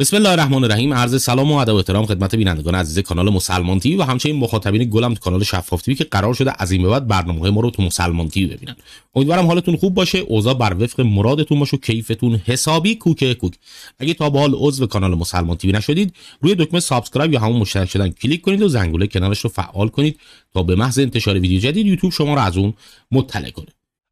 بسم الله الرحمن الرحیم عرض سلام و ادب و احترام خدمت بینندگان عزیز کانال مسلمان تیوی و همچنین مخاطبین گلم تو کانال شفاف تی که قرار شده از این به بعد برنامه ما رو تو مسلمان ببینن امیدوارم حالتون خوب باشه اوضاع بر وفق مرادتون باشه و کیفتون حسابی کوکه کوک اگه تا به حال عضو کانال مسلمان تیوی نشدید روی دکمه سابسکرایب یا همون مشترک شدن کلیک کنید و زنگوله کانالش رو فعال کنید تا به محض انتشار ویدیو جدید یوتیوب شما رو از اون مطلع کنه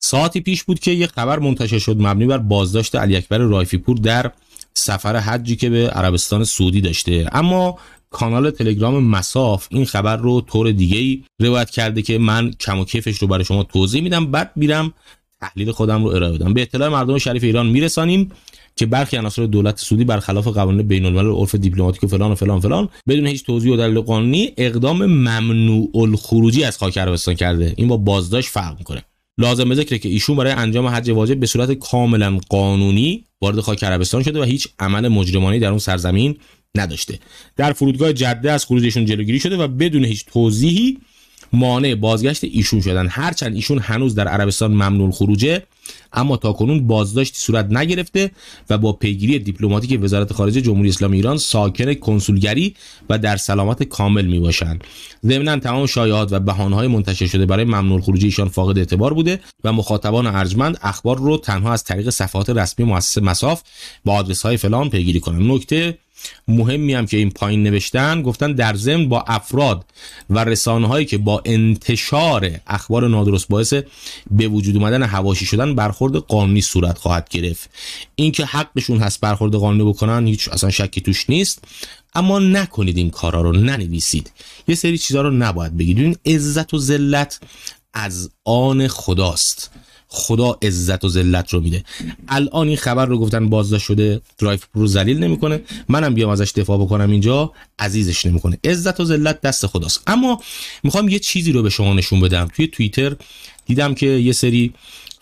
ساعتی پیش بود که یک خبر منتشر شد مبنی بر بازداشت علی رایفی پور در سفر حجی که به عربستان سعودی داشته اما کانال تلگرام مساف این خبر رو طور دیگه ای روایت کرده که من کم و کیفش رو برای شما توضیح میدم بعد میرم تحلیل خودم رو ارائه بدم به اطلاع مردم شریف ایران میرسانیم که برخی عناصر دولت سعودی برخلاف قوانین بین الملل عرف دیپلماتیک و فلان و فلان فلان بدون هیچ توضیح و دلیل قانونی اقدام ممنوع الخروجی از خاک عربستان کرده این با بازداشت فرق میکنه لازم ذکره که ایشون برای انجام حج واجب به صورت کاملا قانونی وارد خاک عربستان شده و هیچ عمل مجرمانه در اون سرزمین نداشته در فرودگاه جده از خروجشون جلوگیری شده و بدون هیچ توضیحی مانع بازگشت ایشون شدن هرچند ایشون هنوز در عربستان ممنوع خروجه اما تاکنون بازداشتی صورت نگرفته و با پیگیری دیپلماتیک وزارت خارجه جمهوری اسلامی ایران ساکن کنسولگری و در سلامت کامل می باشند ضمنا تمام شایعات و بهانه‌های منتشر شده برای ممنون خروجی ایشان فاقد اعتبار بوده و مخاطبان ارجمند اخبار رو تنها از طریق صفحات رسمی مؤسسه مساف با آدرس های فلان پیگیری کنند نکته مهمی هم که این پایین نوشتن گفتن در ضمن با افراد و هایی که با انتشار اخبار نادرست باعث به وجود اومدن هواشی شدن برخورد قانونی صورت خواهد گرفت اینکه حقشون هست برخورد قانونی بکنن هیچ اصلا شکی توش نیست اما نکنید این کارا رو ننویسید یه سری چیزها رو نباید بگیرید این عزت و ذلت از آن خداست خدا عزت و ذلت رو میده الان این خبر رو گفتن بازداشت شده درایف رو ذلیل نمیکنه منم بیام ازش دفاع بکنم اینجا عزیزش نمیکنه عزت و ذلت دست خداست اما میخوام یه چیزی رو به شما نشون بدم توی توییتر دیدم که یه سری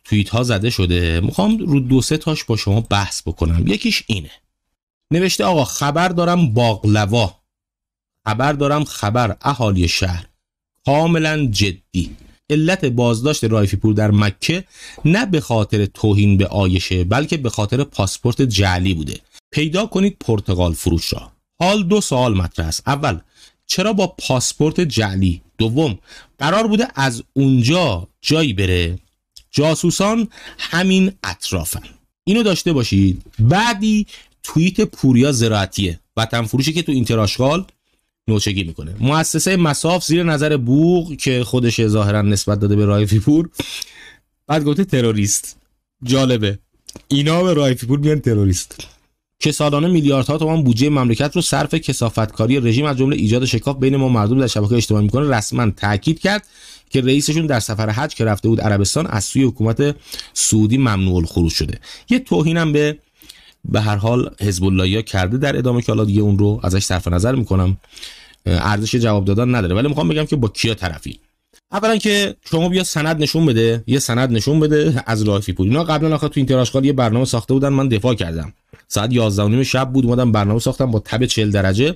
توییت ها زده شده میخوام رو دو سه تاش با شما بحث بکنم یکیش اینه نوشته آقا خبر دارم باقلوا خبر دارم خبر اهالی شهر کاملا جدی علت بازداشت رایفی پور در مکه نه به خاطر توهین به آیشه بلکه به خاطر پاسپورت جعلی بوده پیدا کنید پرتغال فروش را حال دو سوال مطرح است اول چرا با پاسپورت جعلی دوم قرار بوده از اونجا جایی بره جاسوسان همین اطرافن اینو داشته باشید بعدی توییت پوریا زراعتیه وطن فروشی که تو اینتراشغال نوچگی میکنه مؤسسه مساف زیر نظر بوغ که خودش ظاهرا نسبت داده به رایفی پور بعد گفته تروریست جالبه اینا به رایفی پور میگن تروریست که سالانه میلیاردها تومان بودجه مملکت رو صرف کسافتکاری رژیم از جمله ایجاد شکاف بین ما مردم در شبکه اجتماعی میکنه رسما تاکید کرد که رئیسشون در سفر حج که رفته بود عربستان از سوی حکومت سعودی ممنوع الخروج شده یه توهینم به به هر حال حزب یا کرده در ادامه که حالا دیگه اون رو ازش صرف نظر میکنم ارزش جواب دادن نداره ولی میخوام بگم که با کیا طرفی اولا که شما بیا سند نشون بده یه سند نشون بده از رایفی پور اینا قبلا آخه تو اینتراشغال یه برنامه ساخته بودن من دفاع کردم ساعت 11 شب بود اومدم برنامه ساختم با تب 40 درجه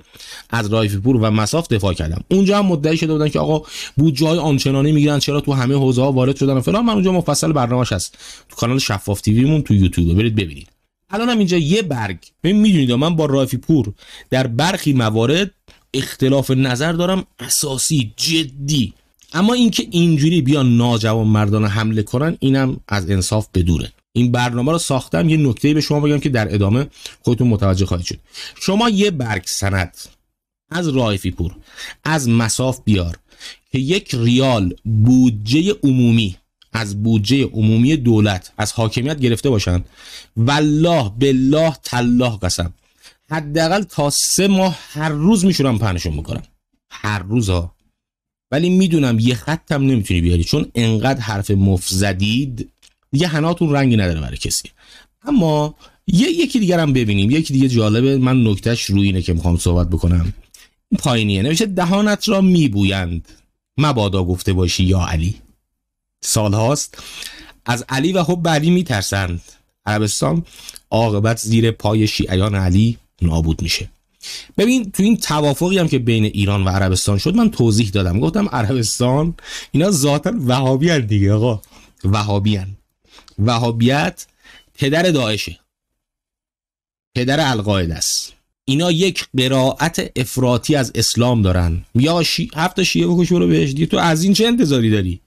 از رایفی پور و مساف دفاع کردم اونجا هم مدعی شده بودن که آقا بود جای آنچنانی میگیرن چرا تو همه حوزه ها وارد شدن و فلان من اونجا مفصل برنامه‌اش هست تو کانال شفاف تیوی مون تو یوتیوب برید ببینید الان هم اینجا یه برگ ببین میدونید من با رافی پور در برخی موارد اختلاف نظر دارم اساسی جدی اما اینکه اینجوری بیان ناجوان مردان حمله کنن اینم از انصاف بدوره این برنامه رو ساختم یه نکته به شما بگم که در ادامه خودتون متوجه خواهید شد شما یه برگ سند از رایفی پور از مساف بیار که یک ریال بودجه عمومی از بودجه عمومی دولت از حاکمیت گرفته باشند والله بالله تلاه قسم حداقل تا سه ماه هر روز میشورم پهنشون میکنم هر روز ها ولی میدونم یه خطم نمیتونی بیاری چون انقدر حرف مفزدید دیگه هناتون رنگی نداره برای کسی اما یه یکی دیگر هم ببینیم یکی دیگه جالبه من نکتهش روی اینه که میخوام صحبت بکنم پایینیه نوشته دهانت را میبویند مبادا گفته باشی یا علی سال هاست از علی و حب خب علی میترسند عربستان عاقبت زیر پای شیعیان علی نابود میشه ببین تو این توافقی هم که بین ایران و عربستان شد من توضیح دادم گفتم عربستان اینا ذاتا وهابی هن دیگه آقا وهابی وهابیت پدر داعشه پدر القاعده است اینا یک قرائت افراطی از اسلام دارن یا شی... هفت شیعه بکش برو بهش دیگه تو از این چه انتظاری داری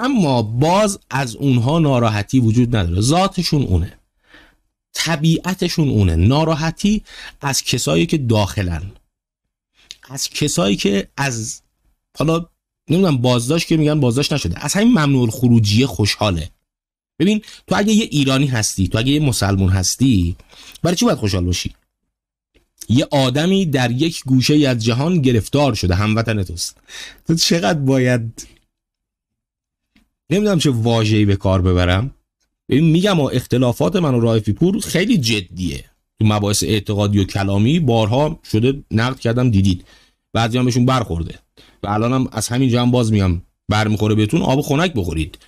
اما باز از اونها ناراحتی وجود نداره ذاتشون اونه طبیعتشون اونه ناراحتی از کسایی که داخلن از کسایی که از حالا نمیدونم بازداشت که میگن بازداشت نشده از همین ممنوع خروجی خوشحاله ببین تو اگه یه ایرانی هستی تو اگه یه مسلمون هستی برای چی باید خوشحال باشی یه آدمی در یک گوشه از جهان گرفتار شده هموطن توست تو چقدر باید نمیدونم چه واژه‌ای به کار ببرم ببین میگم اختلافات من و رایفی پور خیلی جدیه تو مباحث اعتقادی و کلامی بارها شده نقد کردم دیدید بعضی هم بهشون برخورده و الانم هم از همین جا باز میام برمیخوره بهتون آب خنک بخورید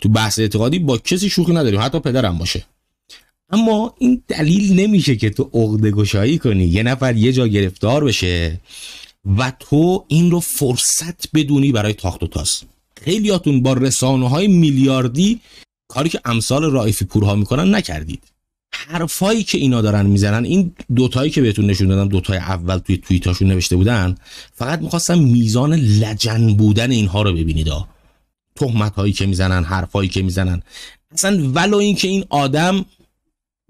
تو بحث اعتقادی با کسی شوخی نداریم حتی پدرم باشه اما این دلیل نمیشه که تو عقده گشایی کنی یه نفر یه جا گرفتار بشه و تو این رو فرصت بدونی برای تاخت و تاس. خیلیاتون با رسانه های میلیاردی کاری که امثال رایفی پورها میکنن نکردید حرفایی که اینا دارن میزنن این دوتایی که بهتون نشون دادم دوتای اول توی توییتاشون نوشته بودن فقط میخواستم میزان لجن بودن اینها رو ببینید ها تهمت هایی که میزنن حرفایی که میزنن اصلا ولو اینکه این آدم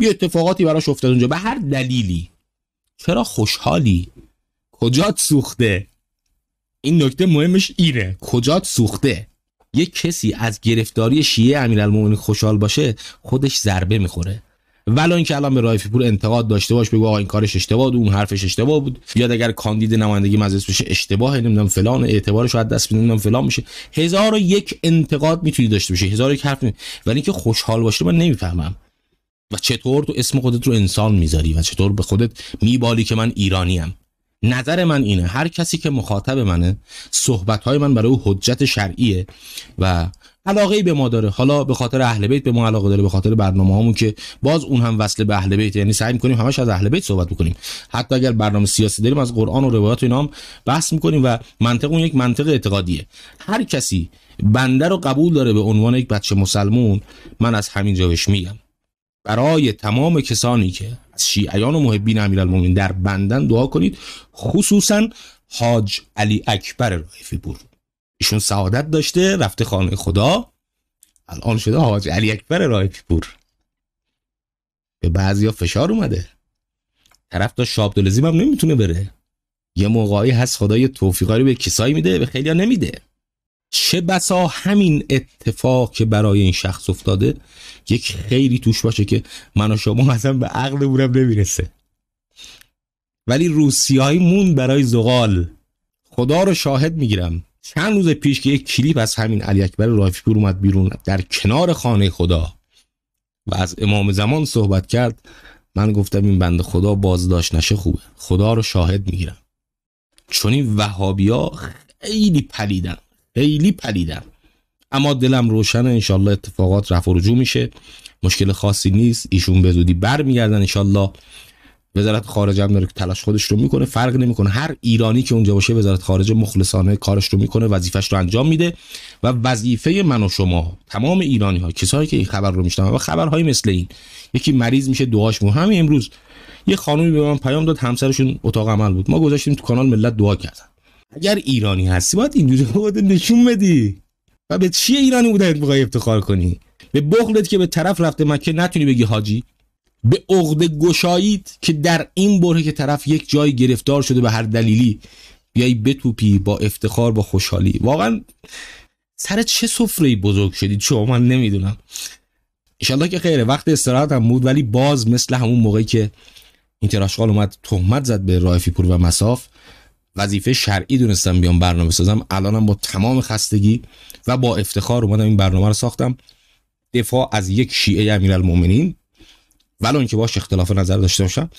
یه اتفاقاتی براش افتاد اونجا به هر دلیلی چرا خوشحالی کجا سوخته این نکته مهمش اینه کجات سوخته یک کسی از گرفتاری شیعه امیرالمومنین خوشحال باشه خودش ضربه میخوره ولی اینکه الان به رایفی پور انتقاد داشته باش بگو آقا این کارش اشتباه بود اون حرفش اشتباه بود یا اگر کاندید نمایندگی مجلس بشه اشتباه نمیدونم فلان اعتبارش از دست نمیدونم فلان میشه هزار و یک انتقاد میتونی داشته باشه هزار و یک حرف می... ولی اینکه خوشحال باشه من نمیفهمم و چطور تو اسم خودت رو انسان میذاری و چطور به خودت میبالی که من ایرانیم نظر من اینه هر کسی که مخاطب منه صحبت های من برای او حجت شرعیه و علاقه به ما داره حالا به خاطر اهل بیت به ما علاقه داره به خاطر برنامه هامون که باز اون هم وصل به اهل بیت یعنی سعی میکنیم همش از اهل بیت صحبت بکنیم حتی اگر برنامه سیاسی داریم از قرآن و روایات و اینا هم بحث میکنیم و منطق اون یک منطق اعتقادیه هر کسی بنده رو قبول داره به عنوان یک بچه مسلمون من از همین جا برای تمام کسانی که از شیعیان و محبین امیرالمومنین در بندن دعا کنید خصوصا حاج علی اکبر رایفی بور ایشون سعادت داشته رفته خانه خدا الان شده حاج علی اکبر رایفی بور به بعضیا فشار اومده طرف تا شاب هم نمیتونه بره یه موقعی هست خدای توفیقاری به کسایی میده به خیلیا نمیده چه بسا همین اتفاق که برای این شخص افتاده یک خیلی توش باشه که من و شما اصلا به عقل بورم نمیرسه ولی روسیایی مون برای زغال خدا رو شاهد میگیرم چند روز پیش که یک کلیپ از همین علی اکبر رایفیپور اومد بیرون در کنار خانه خدا و از امام زمان صحبت کرد من گفتم این بند خدا بازداشت نشه خوبه خدا رو شاهد میگیرم چون این وهابیا خیلی پلیدن خیلی پلیدم اما دلم روشن انشالله اتفاقات رفع و رجوع میشه مشکل خاصی نیست ایشون به زودی میگردن انشالله وزارت خارجه هم داره که تلاش خودش رو میکنه فرق نمیکنه هر ایرانی که اونجا باشه وزارت خارجه مخلصانه کارش رو میکنه وظیفش رو انجام میده و وظیفه من و شما تمام ایرانی ها کسایی که این خبر رو میشنن و خبرهای مثل این یکی مریض میشه دعاش مو همین امروز یه خانومی به من پیام داد همسرشون اتاق عمل بود ما گذاشتیم تو کانال ملت دعا کردن اگر ایرانی هستی باید اینجوری خودت نشون بدی و به چی ایرانی بودن میخوای افتخار کنی به بخلت که به طرف رفته مکه نتونی بگی حاجی به عقده گشایید که در این بره که طرف یک جای گرفتار شده به هر دلیلی بیای بتوپی با افتخار با خوشحالی واقعا سر چه سفره بزرگ شدید شما من نمیدونم انشالله که خیره وقت استراحت هم بود ولی باز مثل همون موقعی که این تراشقال اومد تهمت زد به رایفی پور و مساف وظیفه شرعی دونستم بیام برنامه سازم الانم با تمام خستگی و با افتخار اومدم این برنامه رو ساختم دفاع از یک شیعه امیرالمومنین ولو اینکه باش اختلاف نظر داشته باشم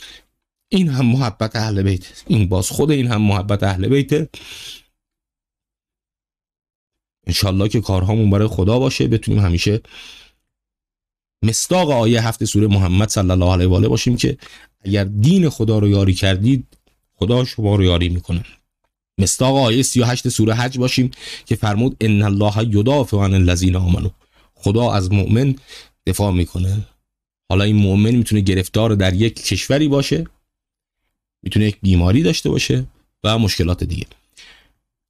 این هم محبت اهل بیت این باز خود این هم محبت اهل بیت انشالله که کارهامون برای خدا باشه بتونیم همیشه مستاق آیه هفت سوره محمد صلی الله علیه و آله باشیم که اگر دین خدا رو یاری کردید خدا شما رو یاری میکنه مستاق آیه 38 سوره حج باشیم که فرمود ان الله یدافع عن الذین آمنو خدا از مؤمن دفاع میکنه حالا این مؤمن میتونه گرفتار در یک کشوری باشه میتونه یک بیماری داشته باشه و مشکلات دیگه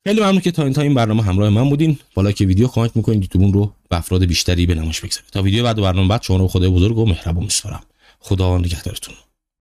خیلی ممنون که تا این تا این برنامه همراه من بودین بالا که ویدیو کامنت میکنید یوتیوبون رو به افراد بیشتری به نمایش بگذارید تا ویدیو بعد و برنامه بعد شما رو خدای بزرگ و مهربون میسپارم خدا نگهدارتون